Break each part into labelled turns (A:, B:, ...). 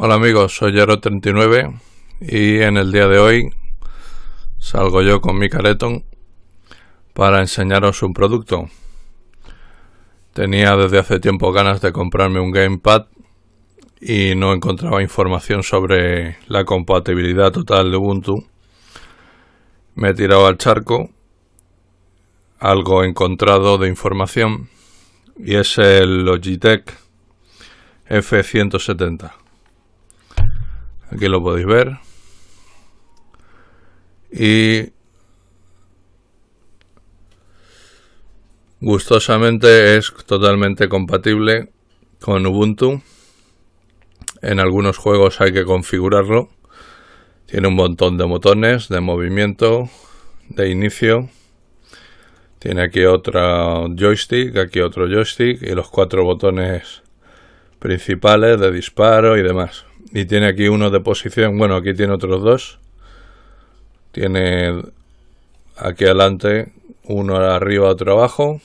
A: Hola amigos, soy Yero39 y en el día de hoy salgo yo con mi careton para enseñaros un producto. Tenía desde hace tiempo ganas de comprarme un gamepad y no encontraba información sobre la compatibilidad total de Ubuntu. Me he tirado al charco, algo encontrado de información y es el Logitech F170. Aquí lo podéis ver. Y gustosamente es totalmente compatible con Ubuntu. En algunos juegos hay que configurarlo. Tiene un montón de botones de movimiento, de inicio. Tiene aquí otro joystick, aquí otro joystick y los cuatro botones principales de disparo y demás. Y tiene aquí uno de posición. Bueno, aquí tiene otros dos. Tiene aquí adelante uno arriba, otro abajo.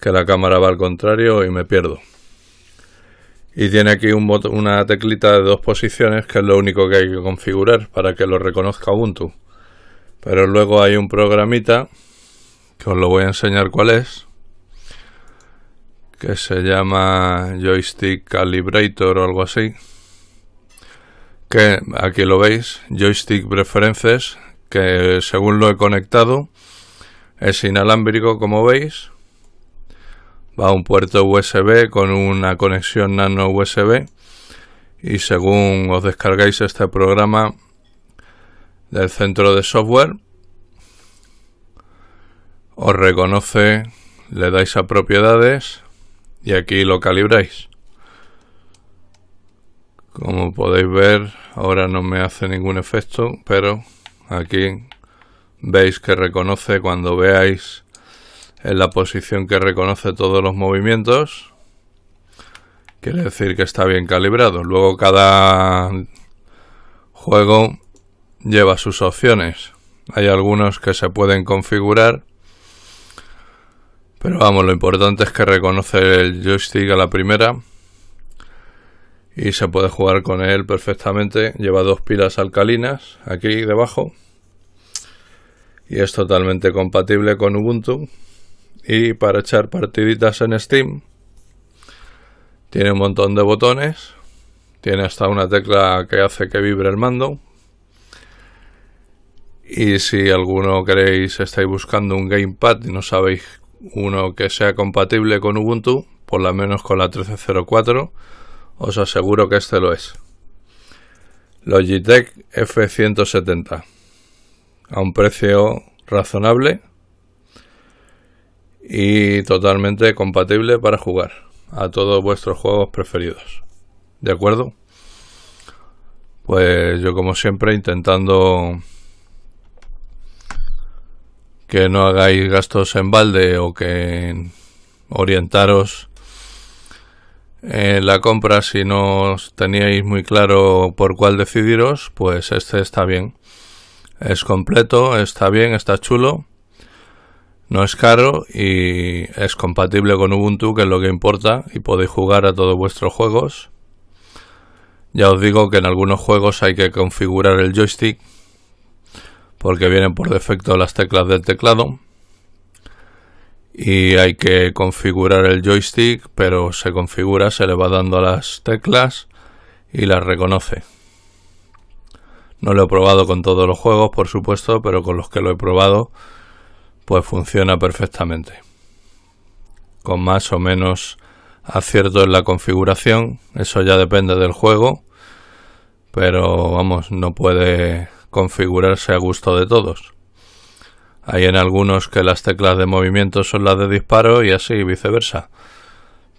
A: Que la cámara va al contrario y me pierdo. Y tiene aquí un una teclita de dos posiciones que es lo único que hay que configurar para que lo reconozca Ubuntu. Pero luego hay un programita que os lo voy a enseñar cuál es que se llama Joystick Calibrator o algo así. Que aquí lo veis, Joystick Preferences, que según lo he conectado, es inalámbrico como veis. Va a un puerto USB con una conexión nano USB. Y según os descargáis este programa del centro de software, os reconoce, le dais a propiedades y aquí lo calibráis. Como podéis ver, ahora no me hace ningún efecto, pero aquí veis que reconoce cuando veáis en la posición que reconoce todos los movimientos. Quiere decir que está bien calibrado. Luego cada juego lleva sus opciones. Hay algunos que se pueden configurar pero vamos, lo importante es que reconoce el joystick a la primera y se puede jugar con él perfectamente. Lleva dos pilas alcalinas aquí debajo y es totalmente compatible con Ubuntu. Y para echar partiditas en Steam tiene un montón de botones, tiene hasta una tecla que hace que vibre el mando. Y si alguno queréis, estáis buscando un gamepad y no sabéis uno que sea compatible con Ubuntu, por lo menos con la 13.04, os aseguro que este lo es. Logitech F170 a un precio razonable y totalmente compatible para jugar a todos vuestros juegos preferidos. ¿De acuerdo? Pues yo como siempre intentando que no hagáis gastos en balde o que orientaros en la compra si no teníais muy claro por cuál decidiros, pues este está bien. Es completo, está bien, está chulo, no es caro y es compatible con Ubuntu, que es lo que importa, y podéis jugar a todos vuestros juegos. Ya os digo que en algunos juegos hay que configurar el joystick porque vienen por defecto las teclas del teclado y hay que configurar el joystick, pero se configura, se le va dando a las teclas y las reconoce. No lo he probado con todos los juegos, por supuesto, pero con los que lo he probado, pues funciona perfectamente. Con más o menos acierto en la configuración, eso ya depende del juego, pero vamos, no puede configurarse a gusto de todos. Hay en algunos que las teclas de movimiento son las de disparo y así viceversa.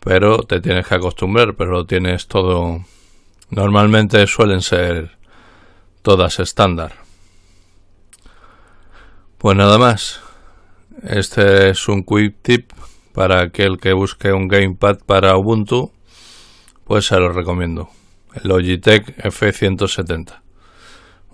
A: Pero te tienes que acostumbrar, pero lo tienes todo... Normalmente suelen ser todas estándar. Pues nada más. Este es un quick tip para aquel que busque un gamepad para Ubuntu, pues se lo recomiendo. El Logitech F170.